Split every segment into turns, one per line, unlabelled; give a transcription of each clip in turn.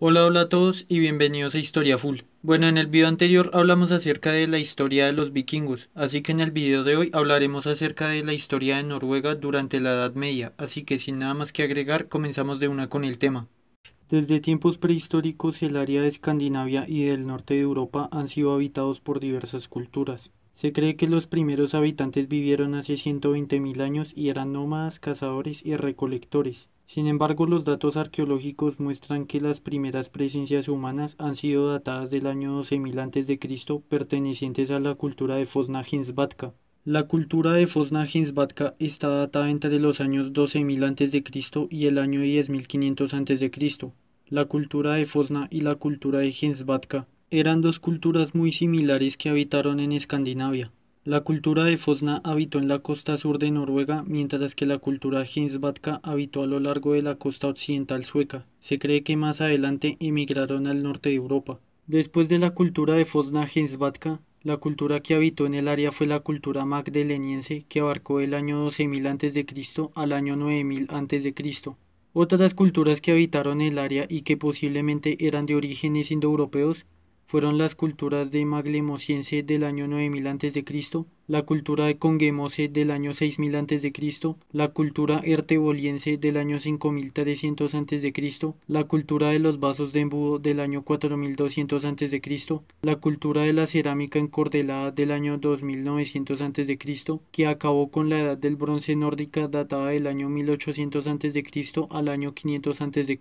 Hola, hola a todos y bienvenidos a Historia Full. Bueno, en el video anterior hablamos acerca de la historia de los vikingos, así que en el video de hoy hablaremos acerca de la historia de Noruega durante la Edad Media, así que sin nada más que agregar comenzamos de una con el tema. Desde tiempos prehistóricos el área de Escandinavia y del norte de Europa han sido habitados por diversas culturas. Se cree que los primeros habitantes vivieron hace 120.000 años y eran nómadas, cazadores y recolectores. Sin embargo, los datos arqueológicos muestran que las primeras presencias humanas han sido datadas del año 12.000 Cristo, pertenecientes a la cultura de Fosna Hinsbatka. La cultura de Fosna Hinsbatka está datada entre los años 12.000 Cristo y el año 10.500 Cristo. La cultura de Fosna y la cultura de Hinsbatka eran dos culturas muy similares que habitaron en Escandinavia. La cultura de Fosna habitó en la costa sur de Noruega, mientras que la cultura Hinsbatka habitó a lo largo de la costa occidental sueca. Se cree que más adelante emigraron al norte de Europa. Después de la cultura de Fosna Hinsbatka, la cultura que habitó en el área fue la cultura magdeleniense, que abarcó el año 12.000 a.C. al año 9.000 a.C. Otras culturas que habitaron el área y que posiblemente eran de orígenes indoeuropeos fueron las culturas de Maglemosiense del año 9000 Cristo, la cultura de Conguemose del año 6000 a.C., la cultura erteboliense del año 5300 a.C., la cultura de los vasos de embudo del año 4200 a.C., la cultura de la cerámica encordelada del año 2900 a.C., que acabó con la edad del bronce nórdica datada del año 1800 a.C. al año 500 a.C.,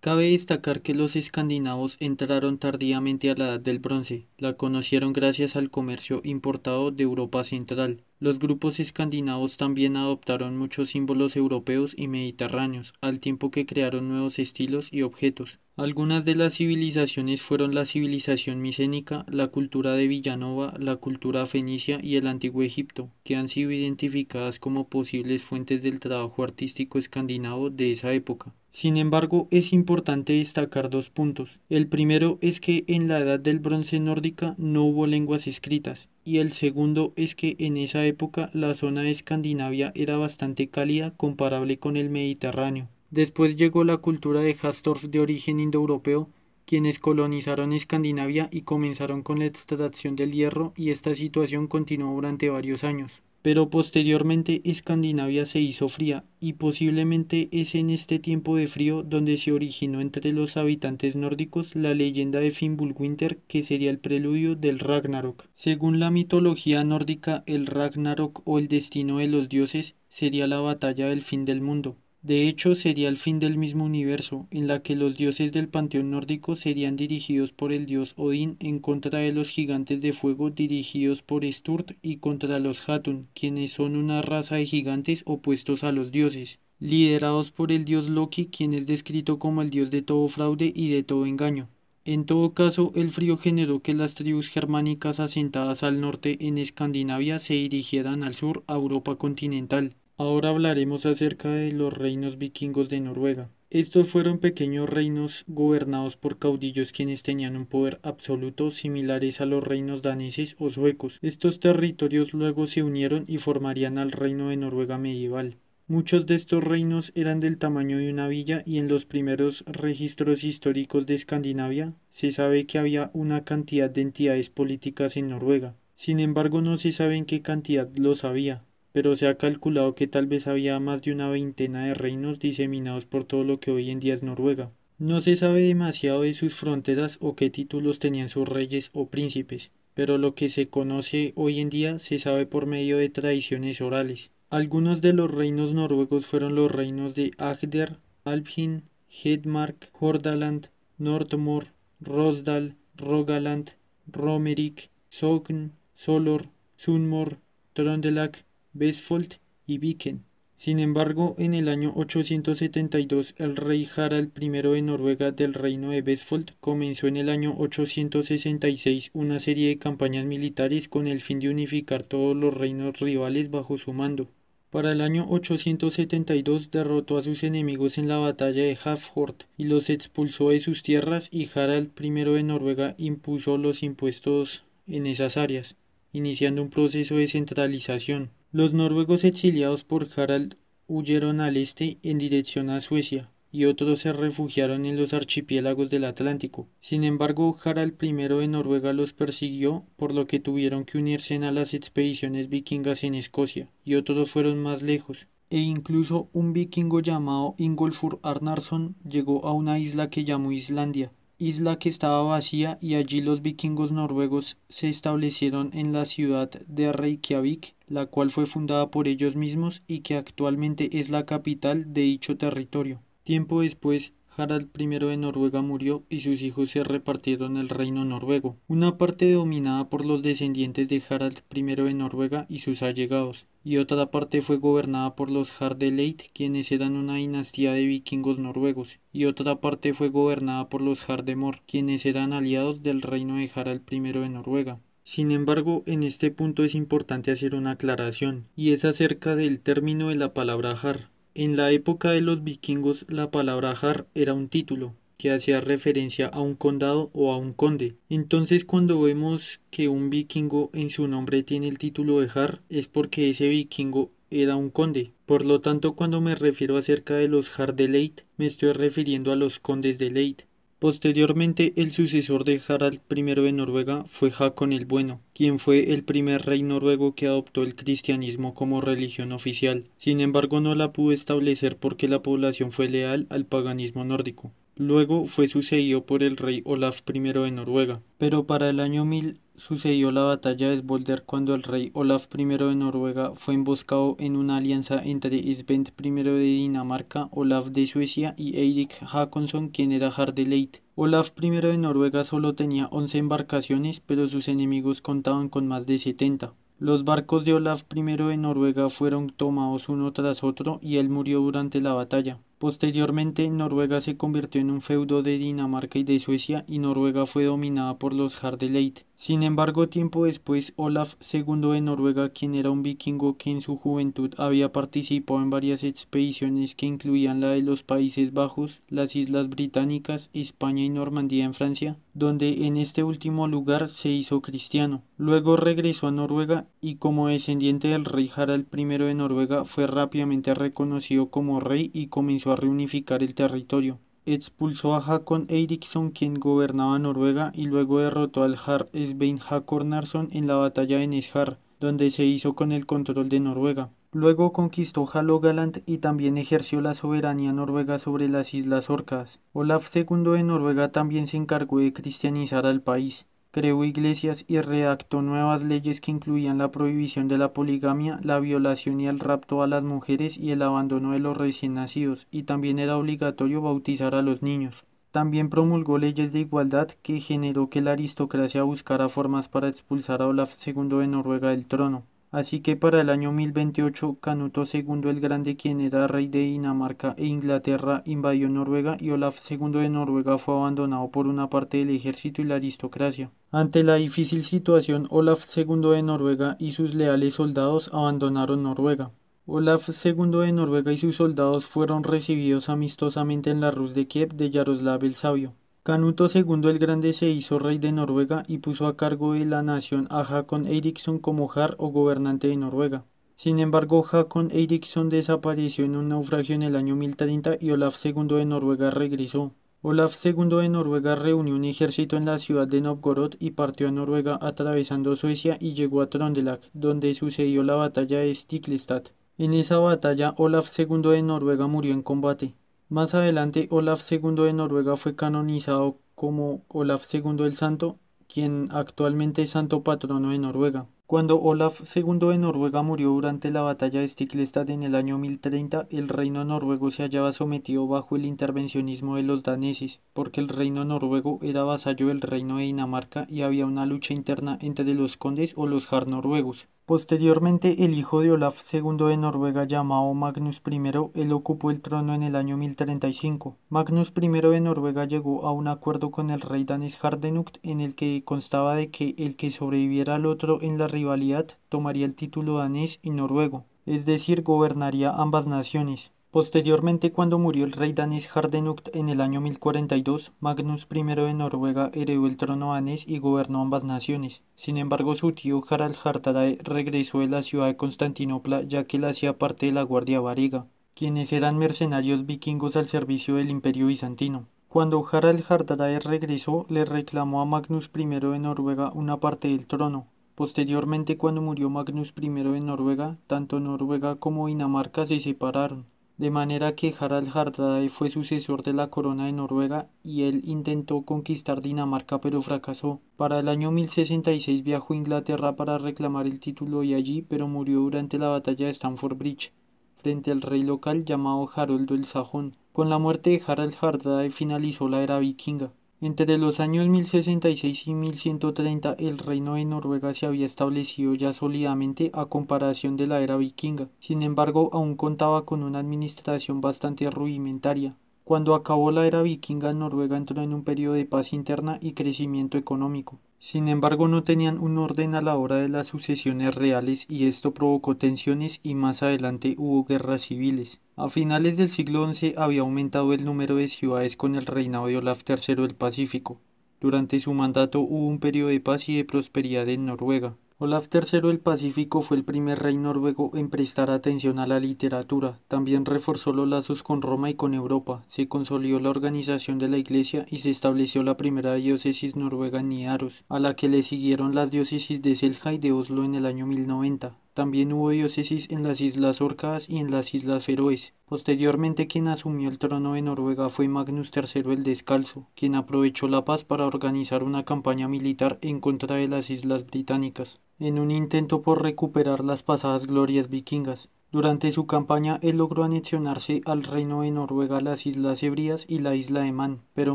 Cabe destacar que los escandinavos entraron tardíamente a la Edad del Bronce, la conocieron gracias al comercio importado de Europa Central. Los grupos escandinavos también adoptaron muchos símbolos europeos y mediterráneos, al tiempo que crearon nuevos estilos y objetos. Algunas de las civilizaciones fueron la civilización micénica, la cultura de Villanova, la cultura fenicia y el antiguo Egipto, que han sido identificadas como posibles fuentes del trabajo artístico escandinavo de esa época. Sin embargo, es importante destacar dos puntos. El primero es que en la edad del bronce nórdica no hubo lenguas escritas, y el segundo es que en esa época la zona de Escandinavia era bastante cálida comparable con el Mediterráneo. Después llegó la cultura de Hastorf de origen indoeuropeo, quienes colonizaron Escandinavia y comenzaron con la extracción del hierro y esta situación continuó durante varios años pero posteriormente Escandinavia se hizo fría y posiblemente es en este tiempo de frío donde se originó entre los habitantes nórdicos la leyenda de Fimbulwinter que sería el preludio del Ragnarok. Según la mitología nórdica, el Ragnarok o el destino de los dioses sería la batalla del fin del mundo, de hecho, sería el fin del mismo universo, en la que los dioses del panteón nórdico serían dirigidos por el dios Odín en contra de los gigantes de fuego dirigidos por Sturt y contra los Hatun, quienes son una raza de gigantes opuestos a los dioses, liderados por el dios Loki, quien es descrito como el dios de todo fraude y de todo engaño. En todo caso, el frío generó que las tribus germánicas asentadas al norte en Escandinavia se dirigieran al sur a Europa continental, Ahora hablaremos acerca de los reinos vikingos de Noruega. Estos fueron pequeños reinos gobernados por caudillos quienes tenían un poder absoluto similares a los reinos daneses o suecos. Estos territorios luego se unieron y formarían al reino de Noruega medieval. Muchos de estos reinos eran del tamaño de una villa y en los primeros registros históricos de Escandinavia se sabe que había una cantidad de entidades políticas en Noruega. Sin embargo, no se sabe en qué cantidad los había pero se ha calculado que tal vez había más de una veintena de reinos diseminados por todo lo que hoy en día es Noruega. No se sabe demasiado de sus fronteras o qué títulos tenían sus reyes o príncipes, pero lo que se conoce hoy en día se sabe por medio de tradiciones orales. Algunos de los reinos noruegos fueron los reinos de Agder, Alphin, Hedmark, Hordaland, Nordmor, Rosdal, Rogaland, Romerik, Sogn, Solor, Sunmor, Trondelak, Vesfold y Viken. Sin embargo, en el año 872 el rey Harald I de Noruega del reino de Vesfold comenzó en el año 866 una serie de campañas militares con el fin de unificar todos los reinos rivales bajo su mando. Para el año 872 derrotó a sus enemigos en la batalla de Hafjord y los expulsó de sus tierras y Harald I de Noruega impuso los impuestos en esas áreas, iniciando un proceso de centralización. Los noruegos exiliados por Harald huyeron al este en dirección a Suecia y otros se refugiaron en los archipiélagos del Atlántico. Sin embargo, Harald I de Noruega los persiguió, por lo que tuvieron que unirse a las expediciones vikingas en Escocia, y otros fueron más lejos, e incluso un vikingo llamado Ingolfur Arnarsson llegó a una isla que llamó Islandia, isla que estaba vacía y allí los vikingos noruegos se establecieron en la ciudad de Reykjavik, la cual fue fundada por ellos mismos y que actualmente es la capital de dicho territorio. Tiempo después, Harald I de Noruega murió y sus hijos se repartieron el reino noruego, una parte dominada por los descendientes de Harald I de Noruega y sus allegados, y otra parte fue gobernada por los Hardeleit, quienes eran una dinastía de vikingos noruegos, y otra parte fue gobernada por los Hardemor, quienes eran aliados del reino de Harald I de Noruega. Sin embargo, en este punto es importante hacer una aclaración, y es acerca del término de la palabra har, en la época de los vikingos la palabra jar era un título que hacía referencia a un condado o a un conde. Entonces cuando vemos que un vikingo en su nombre tiene el título de jar es porque ese vikingo era un conde. Por lo tanto, cuando me refiero acerca de los Jar de Leith me estoy refiriendo a los condes de Leith. Posteriormente, el sucesor de Harald I de Noruega fue Hakon el Bueno, quien fue el primer rey noruego que adoptó el cristianismo como religión oficial. Sin embargo, no la pudo establecer porque la población fue leal al paganismo nórdico. Luego fue sucedido por el rey Olaf I de Noruega, pero para el año 1000 sucedió la batalla de Svolder cuando el rey Olaf I de Noruega fue emboscado en una alianza entre Svend I de Dinamarca, Olaf de Suecia y Eirik Hakonsson quien era Hardeleit. Olaf I de Noruega solo tenía 11 embarcaciones, pero sus enemigos contaban con más de 70. Los barcos de Olaf I de Noruega fueron tomados uno tras otro y él murió durante la batalla. Posteriormente, Noruega se convirtió en un feudo de Dinamarca y de Suecia y Noruega fue dominada por los Hardeleit. Sin embargo, tiempo después, Olaf II de Noruega, quien era un vikingo que en su juventud había participado en varias expediciones que incluían la de los Países Bajos, las Islas Británicas, España y Normandía en Francia, donde en este último lugar se hizo cristiano. Luego regresó a Noruega y como descendiente del rey Harald I de Noruega fue rápidamente reconocido como rey y comenzó a reunificar el territorio. Expulsó a Hakon Eriksson quien gobernaba Noruega, y luego derrotó al Har Svein Hakornarsson en la batalla de Nesjar, donde se hizo con el control de Noruega. Luego conquistó Halogaland y también ejerció la soberanía noruega sobre las Islas Orcas. Olaf II de Noruega también se encargó de cristianizar al país creó iglesias y redactó nuevas leyes que incluían la prohibición de la poligamia, la violación y el rapto a las mujeres y el abandono de los recién nacidos, y también era obligatorio bautizar a los niños. También promulgó leyes de igualdad que generó que la aristocracia buscara formas para expulsar a Olaf II de Noruega del trono. Así que para el año 1028, Canuto II el Grande, quien era rey de Dinamarca e Inglaterra, invadió Noruega y Olaf II de Noruega fue abandonado por una parte del ejército y la aristocracia. Ante la difícil situación, Olaf II de Noruega y sus leales soldados abandonaron Noruega. Olaf II de Noruega y sus soldados fueron recibidos amistosamente en la Rus de Kiev de Yaroslav el Sabio. Canuto II el Grande se hizo rey de Noruega y puso a cargo de la nación a Hakon Eriksson como jar o gobernante de Noruega. Sin embargo, Hakon Eriksson desapareció en un naufragio en el año 1030 y Olaf II de Noruega regresó. Olaf II de Noruega reunió un ejército en la ciudad de Novgorod y partió a Noruega atravesando Suecia y llegó a Trondelag, donde sucedió la batalla de Stiklestad. En esa batalla, Olaf II de Noruega murió en combate. Más adelante, Olaf II de Noruega fue canonizado como Olaf II el Santo, quien actualmente es santo patrono de Noruega. Cuando Olaf II de Noruega murió durante la batalla de Stiklestad en el año 1030, el reino noruego se hallaba sometido bajo el intervencionismo de los daneses, porque el reino noruego era vasallo del reino de Dinamarca y había una lucha interna entre los condes o los jar noruegos. Posteriormente, el hijo de Olaf II de Noruega, llamado Magnus I, él ocupó el trono en el año 1035. Magnus I de Noruega llegó a un acuerdo con el rey danés hardenuk en el que constaba de que el que sobreviviera al otro en la rivalidad tomaría el título danés y noruego, es decir, gobernaría ambas naciones. Posteriormente, cuando murió el rey danés Hardenukt en el año 1042, Magnus I de Noruega heredó el trono danés y gobernó ambas naciones. Sin embargo, su tío Harald Hartarae regresó de la ciudad de Constantinopla ya que él hacía parte de la Guardia Variga, quienes eran mercenarios vikingos al servicio del imperio bizantino. Cuando Harald hardrada regresó, le reclamó a Magnus I de Noruega una parte del trono, Posteriormente, cuando murió Magnus I de Noruega, tanto Noruega como Dinamarca se separaron, de manera que Harald Hardrada fue sucesor de la corona de Noruega y él intentó conquistar Dinamarca pero fracasó. Para el año 1066 viajó a Inglaterra para reclamar el título y allí, pero murió durante la batalla de Stamford Bridge frente al rey local llamado Haroldo el Sajón. Con la muerte de Harald Hardrada finalizó la era vikinga. Entre los años 1066 y 1130 el reino de Noruega se había establecido ya sólidamente a comparación de la era vikinga, sin embargo aún contaba con una administración bastante rudimentaria. Cuando acabó la era vikinga Noruega entró en un periodo de paz interna y crecimiento económico. Sin embargo, no tenían un orden a la hora de las sucesiones reales y esto provocó tensiones y más adelante hubo guerras civiles. A finales del siglo XI había aumentado el número de ciudades con el reinado de Olaf III del Pacífico. Durante su mandato hubo un periodo de paz y de prosperidad en Noruega. Olaf III el Pacífico fue el primer rey noruego en prestar atención a la literatura. También reforzó los lazos con Roma y con Europa. Se consolidó la organización de la Iglesia y se estableció la primera diócesis noruega en Nidaros, a la que le siguieron las diócesis de Selja y de Oslo en el año 1090. También hubo diócesis en las Islas Orcas y en las Islas Feroes. Posteriormente quien asumió el trono de Noruega fue Magnus III el Descalzo, quien aprovechó la paz para organizar una campaña militar en contra de las Islas Británicas, en un intento por recuperar las pasadas glorias vikingas. Durante su campaña él logró anexionarse al reino de Noruega las Islas Hebrías y la isla de Man, pero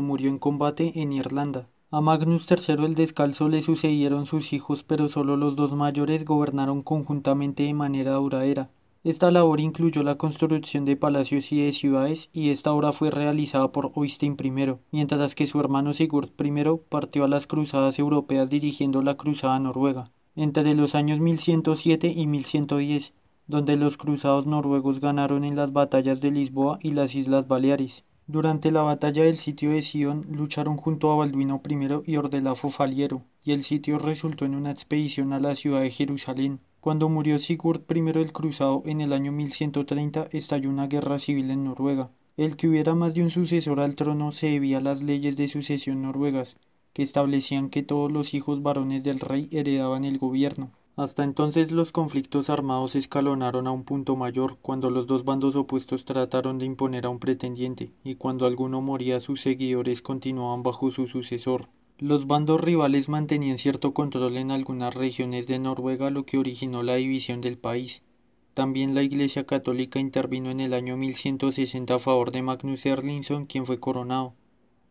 murió en combate en Irlanda. A Magnus III el Descalzo le sucedieron sus hijos, pero solo los dos mayores gobernaron conjuntamente de manera duradera. Esta labor incluyó la construcción de palacios y de ciudades, y esta obra fue realizada por Oystein I, mientras que su hermano Sigurd I partió a las cruzadas europeas dirigiendo la cruzada noruega, entre los años 1107 y 1110, donde los cruzados noruegos ganaron en las batallas de Lisboa y las Islas Baleares. Durante la batalla del sitio de Sion lucharon junto a Balduino I y Ordelafo Faliero, y el sitio resultó en una expedición a la ciudad de Jerusalén. Cuando murió Sigurd I el Cruzado en el año 1130 estalló una guerra civil en Noruega. El que hubiera más de un sucesor al trono se debía a las leyes de sucesión noruegas, que establecían que todos los hijos varones del rey heredaban el gobierno. Hasta entonces los conflictos armados escalonaron a un punto mayor cuando los dos bandos opuestos trataron de imponer a un pretendiente, y cuando alguno moría sus seguidores continuaban bajo su sucesor. Los bandos rivales mantenían cierto control en algunas regiones de Noruega, lo que originó la división del país. También la Iglesia Católica intervino en el año 1160 a favor de Magnus Erlinson, quien fue coronado.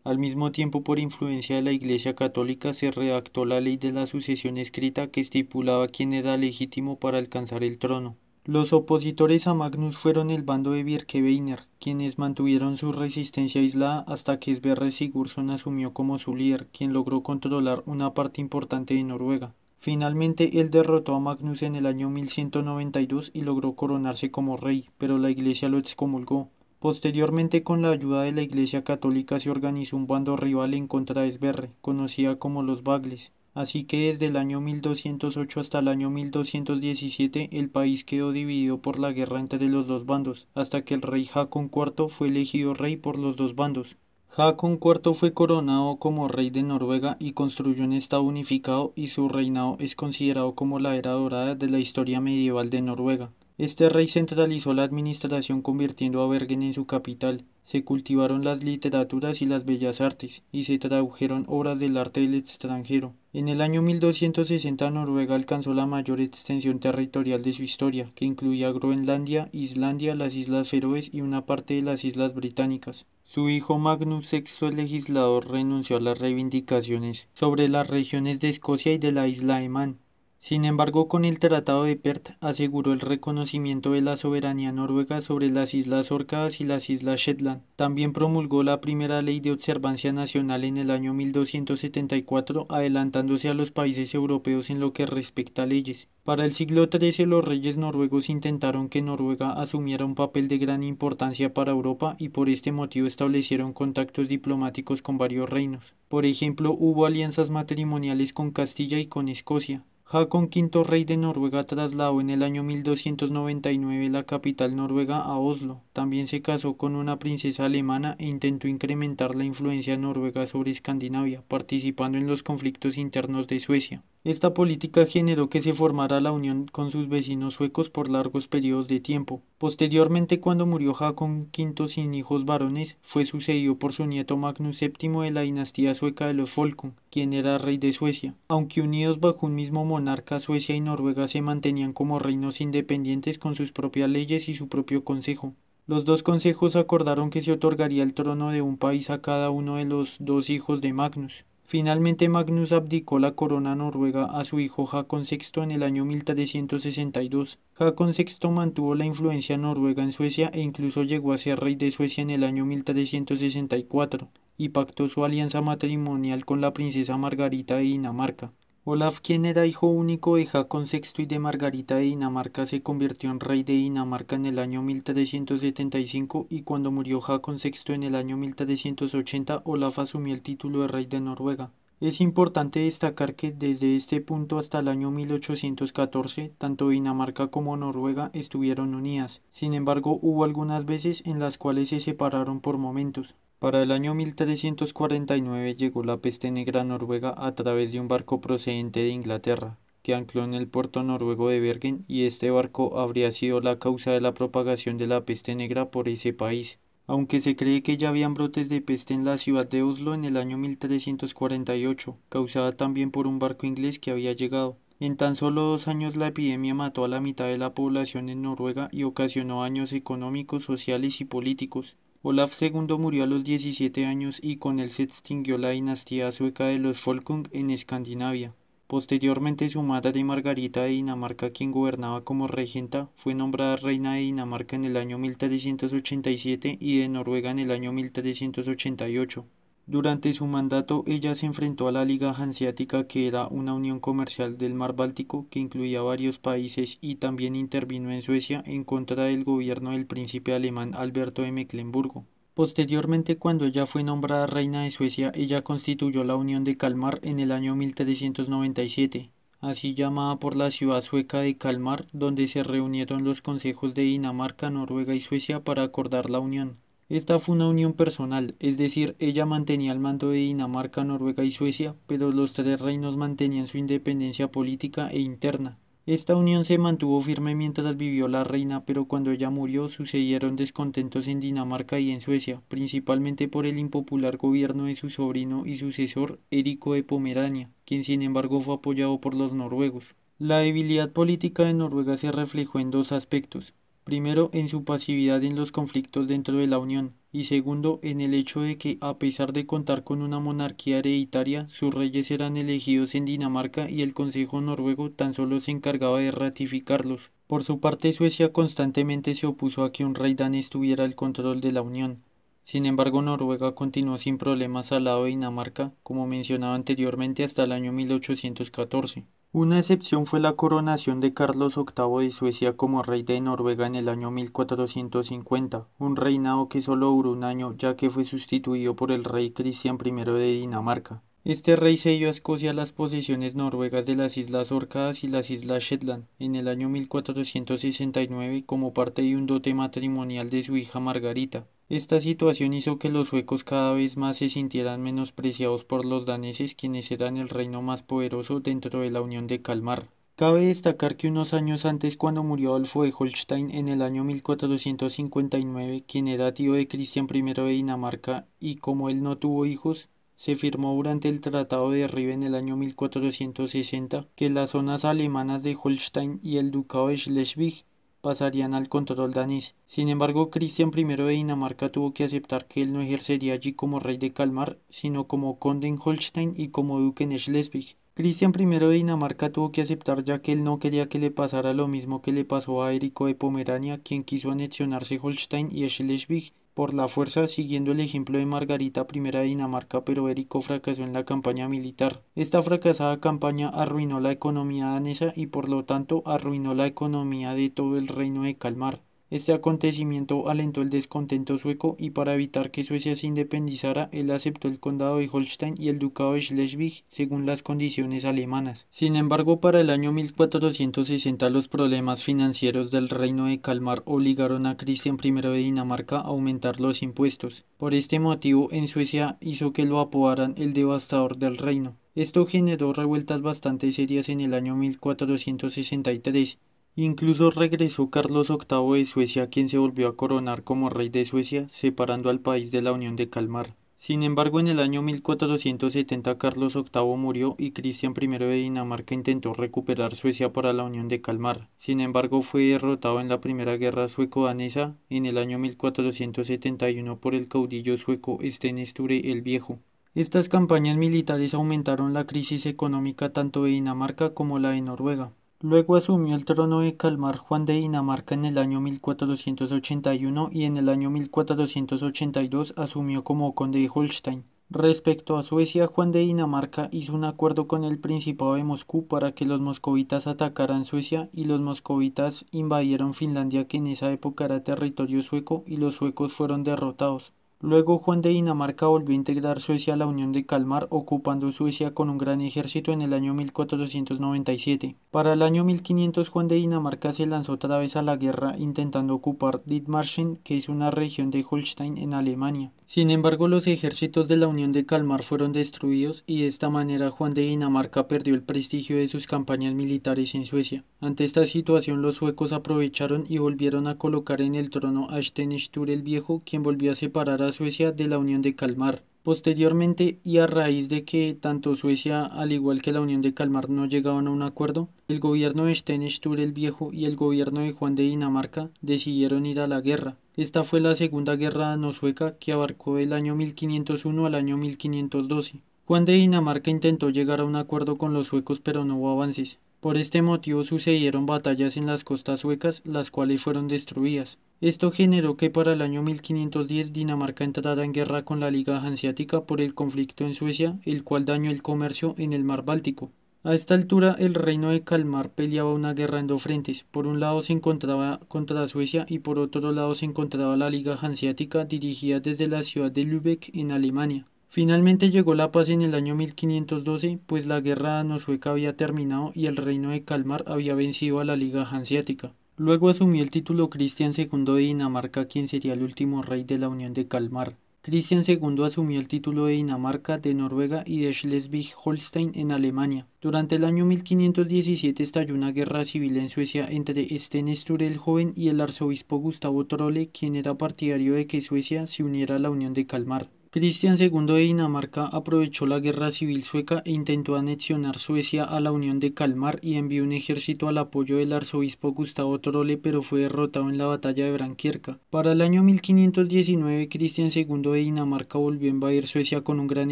Al mismo tiempo, por influencia de la Iglesia Católica, se redactó la ley de la sucesión escrita que estipulaba quién era legítimo para alcanzar el trono. Los opositores a Magnus fueron el bando de Birkebeiner, quienes mantuvieron su resistencia aislada hasta que Sverre Sigurdsson asumió como su líder, quien logró controlar una parte importante de Noruega. Finalmente, él derrotó a Magnus en el año 1192 y logró coronarse como rey, pero la iglesia lo excomulgó. Posteriormente, con la ayuda de la Iglesia Católica, se organizó un bando rival en contra de Esberre, conocida como los Bagles. Así que desde el año 1208 hasta el año 1217 el país quedó dividido por la guerra entre los dos bandos, hasta que el rey Hakon IV fue elegido rey por los dos bandos. Hakon IV fue coronado como rey de Noruega y construyó un estado unificado y su reinado es considerado como la era dorada de la historia medieval de Noruega. Este rey centralizó la administración convirtiendo a Bergen en su capital. Se cultivaron las literaturas y las bellas artes, y se tradujeron obras del arte del extranjero. En el año 1260 Noruega alcanzó la mayor extensión territorial de su historia, que incluía Groenlandia, Islandia, las Islas Feroes y una parte de las Islas Británicas. Su hijo Magnus VI, el legislador, renunció a las reivindicaciones sobre las regiones de Escocia y de la isla de Man, sin embargo, con el Tratado de Perth aseguró el reconocimiento de la soberanía noruega sobre las Islas Orcadas y las Islas Shetland. También promulgó la primera ley de observancia nacional en el año 1274, adelantándose a los países europeos en lo que respecta a leyes. Para el siglo XIII, los reyes noruegos intentaron que Noruega asumiera un papel de gran importancia para Europa y por este motivo establecieron contactos diplomáticos con varios reinos. Por ejemplo, hubo alianzas matrimoniales con Castilla y con Escocia. Hakon V, rey de Noruega, trasladó en el año 1299 la capital noruega a Oslo. También se casó con una princesa alemana e intentó incrementar la influencia noruega sobre Escandinavia, participando en los conflictos internos de Suecia. Esta política generó que se formara la unión con sus vecinos suecos por largos periodos de tiempo. Posteriormente, cuando murió Hakon V sin hijos varones, fue sucedido por su nieto Magnus VII de la dinastía sueca de los Folkung, quien era rey de Suecia. Aunque unidos bajo un mismo monarca, Suecia y Noruega se mantenían como reinos independientes con sus propias leyes y su propio consejo. Los dos consejos acordaron que se otorgaría el trono de un país a cada uno de los dos hijos de Magnus. Finalmente Magnus abdicó la corona noruega a su hijo Haakon VI en el año 1362. Haakon VI mantuvo la influencia noruega en Suecia e incluso llegó a ser rey de Suecia en el año 1364 y pactó su alianza matrimonial con la princesa Margarita de Dinamarca. Olaf, quien era hijo único de Haakon VI y de Margarita de Dinamarca, se convirtió en rey de Dinamarca en el año 1375 y cuando murió Haakon VI en el año 1380, Olaf asumió el título de rey de Noruega. Es importante destacar que desde este punto hasta el año 1814, tanto Dinamarca como Noruega estuvieron unidas. Sin embargo, hubo algunas veces en las cuales se separaron por momentos. Para el año 1349 llegó la peste negra a Noruega a través de un barco procedente de Inglaterra, que ancló en el puerto noruego de Bergen y este barco habría sido la causa de la propagación de la peste negra por ese país. Aunque se cree que ya habían brotes de peste en la ciudad de Oslo en el año 1348, causada también por un barco inglés que había llegado. En tan solo dos años la epidemia mató a la mitad de la población en Noruega y ocasionó años económicos, sociales y políticos. Olaf II murió a los 17 años y con él se extinguió la dinastía sueca de los Folkung en Escandinavia. Posteriormente su madre Margarita de Dinamarca, quien gobernaba como regenta, fue nombrada reina de Dinamarca en el año 1387 y de Noruega en el año 1388. Durante su mandato ella se enfrentó a la Liga Hanseática que era una unión comercial del mar Báltico que incluía varios países y también intervino en Suecia en contra del gobierno del príncipe alemán Alberto de Mecklenburg. Posteriormente, cuando ella fue nombrada reina de Suecia, ella constituyó la Unión de Kalmar en el año 1397, así llamada por la ciudad sueca de Kalmar, donde se reunieron los consejos de Dinamarca, Noruega y Suecia para acordar la unión. Esta fue una unión personal, es decir, ella mantenía el mando de Dinamarca, Noruega y Suecia, pero los tres reinos mantenían su independencia política e interna. Esta unión se mantuvo firme mientras vivió la reina, pero cuando ella murió sucedieron descontentos en Dinamarca y en Suecia, principalmente por el impopular gobierno de su sobrino y sucesor, Érico de Pomerania, quien sin embargo fue apoyado por los noruegos. La debilidad política de Noruega se reflejó en dos aspectos primero en su pasividad en los conflictos dentro de la Unión y segundo en el hecho de que, a pesar de contar con una monarquía hereditaria, sus reyes eran elegidos en Dinamarca y el Consejo noruego tan solo se encargaba de ratificarlos. Por su parte, Suecia constantemente se opuso a que un rey danés tuviera el control de la Unión, sin embargo, Noruega continuó sin problemas al lado de Dinamarca, como mencionaba anteriormente, hasta el año 1814. Una excepción fue la coronación de Carlos VIII de Suecia como rey de Noruega en el año 1450, un reinado que solo duró un año ya que fue sustituido por el rey Cristian I de Dinamarca. Este rey selló a Escocia las posesiones noruegas de las Islas Orcadas y las Islas Shetland en el año 1469 como parte de un dote matrimonial de su hija Margarita. Esta situación hizo que los suecos cada vez más se sintieran menospreciados por los daneses, quienes eran el reino más poderoso dentro de la Unión de Kalmar. Cabe destacar que unos años antes, cuando murió Adolfo de Holstein en el año 1459, quien era tío de Cristian I de Dinamarca, y como él no tuvo hijos, se firmó durante el Tratado de Ribe en el año 1460 que las zonas alemanas de Holstein y el Ducado de Schleswig pasarían al control danés. Sin embargo, Cristian I de Dinamarca tuvo que aceptar que él no ejercería allí como rey de Kalmar, sino como conde en Holstein y como duque en Schleswig. Cristian I de Dinamarca tuvo que aceptar ya que él no quería que le pasara lo mismo que le pasó a Érico de Pomerania, quien quiso anexionarse Holstein y Schleswig por la fuerza siguiendo el ejemplo de Margarita I de Dinamarca, pero Erico fracasó en la campaña militar. Esta fracasada campaña arruinó la economía danesa y por lo tanto arruinó la economía de todo el reino de Calmar. Este acontecimiento alentó el descontento sueco y para evitar que Suecia se independizara, él aceptó el condado de Holstein y el ducado de Schleswig según las condiciones alemanas. Sin embargo, para el año 1460 los problemas financieros del reino de Calmar obligaron a Cristian I de Dinamarca a aumentar los impuestos. Por este motivo, en Suecia hizo que lo apodaran el devastador del reino. Esto generó revueltas bastante serias en el año 1463 Incluso regresó Carlos VIII de Suecia, quien se volvió a coronar como rey de Suecia, separando al país de la Unión de Calmar. Sin embargo, en el año 1470 Carlos VIII murió y Cristian I de Dinamarca intentó recuperar Suecia para la Unión de Calmar. Sin embargo, fue derrotado en la Primera Guerra Sueco-Danesa en el año 1471 por el caudillo sueco Stenesture el Viejo. Estas campañas militares aumentaron la crisis económica tanto de Dinamarca como la de Noruega. Luego asumió el trono de Calmar Juan de Dinamarca en el año 1481 y en el año 1482 asumió como conde de Holstein. Respecto a Suecia, Juan de Dinamarca hizo un acuerdo con el Principado de Moscú para que los moscovitas atacaran Suecia y los moscovitas invadieron Finlandia que en esa época era territorio sueco y los suecos fueron derrotados. Luego Juan de Dinamarca volvió a integrar Suecia a la Unión de Calmar ocupando Suecia con un gran ejército en el año 1497. Para el año 1500 Juan de Dinamarca se lanzó otra vez a la guerra intentando ocupar Dithmarschen, que es una región de Holstein en Alemania. Sin embargo, los ejércitos de la Unión de Calmar fueron destruidos y de esta manera Juan de Dinamarca perdió el prestigio de sus campañas militares en Suecia. Ante esta situación los suecos aprovecharon y volvieron a colocar en el trono a Sten el Viejo, quien volvió a separar a Suecia de la Unión de Calmar. Posteriormente, y a raíz de que tanto Suecia al igual que la Unión de Calmar no llegaban a un acuerdo, el gobierno de Sten el Viejo y el gobierno de Juan de Dinamarca decidieron ir a la guerra. Esta fue la Segunda Guerra no sueca que abarcó del año 1501 al año 1512. Juan de Dinamarca intentó llegar a un acuerdo con los suecos pero no hubo avances. Por este motivo sucedieron batallas en las costas suecas, las cuales fueron destruidas. Esto generó que para el año 1510 Dinamarca entrara en guerra con la Liga Hanseática por el conflicto en Suecia, el cual dañó el comercio en el mar Báltico. A esta altura el reino de Kalmar peleaba una guerra en dos frentes. Por un lado se encontraba contra Suecia y por otro lado se encontraba la Liga Hanseática dirigida desde la ciudad de Lübeck en Alemania. Finalmente llegó la paz en el año 1512, pues la guerra no sueca había terminado y el reino de Kalmar había vencido a la Liga Hanseática. Luego asumió el título Cristian II de Dinamarca, quien sería el último rey de la Unión de Kalmar. Cristian II asumió el título de Dinamarca, de Noruega y de Schleswig-Holstein en Alemania. Durante el año 1517 estalló una guerra civil en Suecia entre Sten el Joven y el arzobispo Gustavo Trolle, quien era partidario de que Suecia se uniera a la Unión de Kalmar. Cristian II de Dinamarca aprovechó la guerra civil sueca e intentó anexionar Suecia a la Unión de Kalmar y envió un ejército al apoyo del arzobispo Gustavo Trole, pero fue derrotado en la batalla de Branquierca. Para el año 1519, Cristian II de Dinamarca volvió a invadir Suecia con un gran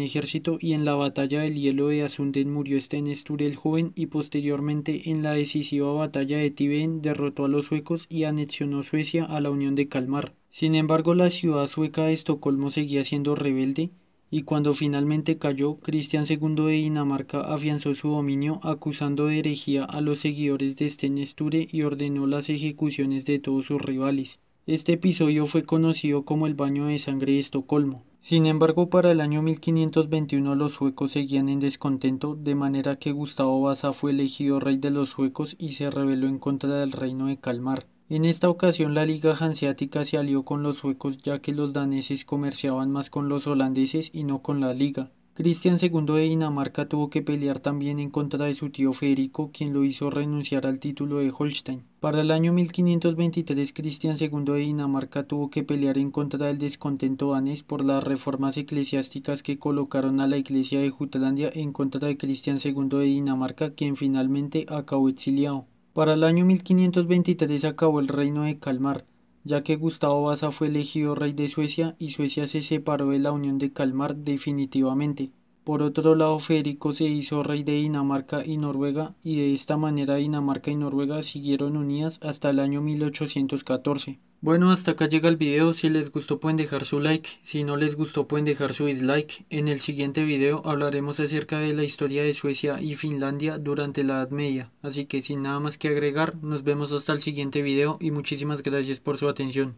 ejército y en la batalla del Hielo de Asunden murió Stenestur el joven y posteriormente en la decisiva batalla de tiven derrotó a los suecos y anexionó Suecia a la Unión de Kalmar. Sin embargo, la ciudad sueca de Estocolmo seguía siendo rebelde y cuando finalmente cayó, Cristian II de Dinamarca afianzó su dominio acusando de herejía a los seguidores de Stenesture y ordenó las ejecuciones de todos sus rivales. Este episodio fue conocido como el baño de sangre de Estocolmo. Sin embargo, para el año 1521 los suecos seguían en descontento, de manera que Gustavo Vasa fue elegido rey de los suecos y se rebeló en contra del reino de Kalmar. En esta ocasión la liga hanseática se alió con los suecos ya que los daneses comerciaban más con los holandeses y no con la liga. Cristian II de Dinamarca tuvo que pelear también en contra de su tío Federico, quien lo hizo renunciar al título de Holstein. Para el año 1523, Cristian II de Dinamarca tuvo que pelear en contra del descontento danés por las reformas eclesiásticas que colocaron a la iglesia de Jutlandia en contra de Cristian II de Dinamarca, quien finalmente acabó exiliado. Para el año 1523 acabó el reino de Kalmar, ya que Gustavo Vasa fue elegido rey de Suecia y Suecia se separó de la Unión de Kalmar definitivamente. Por otro lado, Federico se hizo rey de Dinamarca y Noruega y de esta manera Dinamarca y Noruega siguieron unidas hasta el año 1814. Bueno, hasta acá llega el video, si les gustó pueden dejar su like, si no les gustó pueden dejar su dislike. En el siguiente video hablaremos acerca de la historia de Suecia y Finlandia durante la Edad Media. Así que sin nada más que agregar, nos vemos hasta el siguiente video y muchísimas gracias por su atención.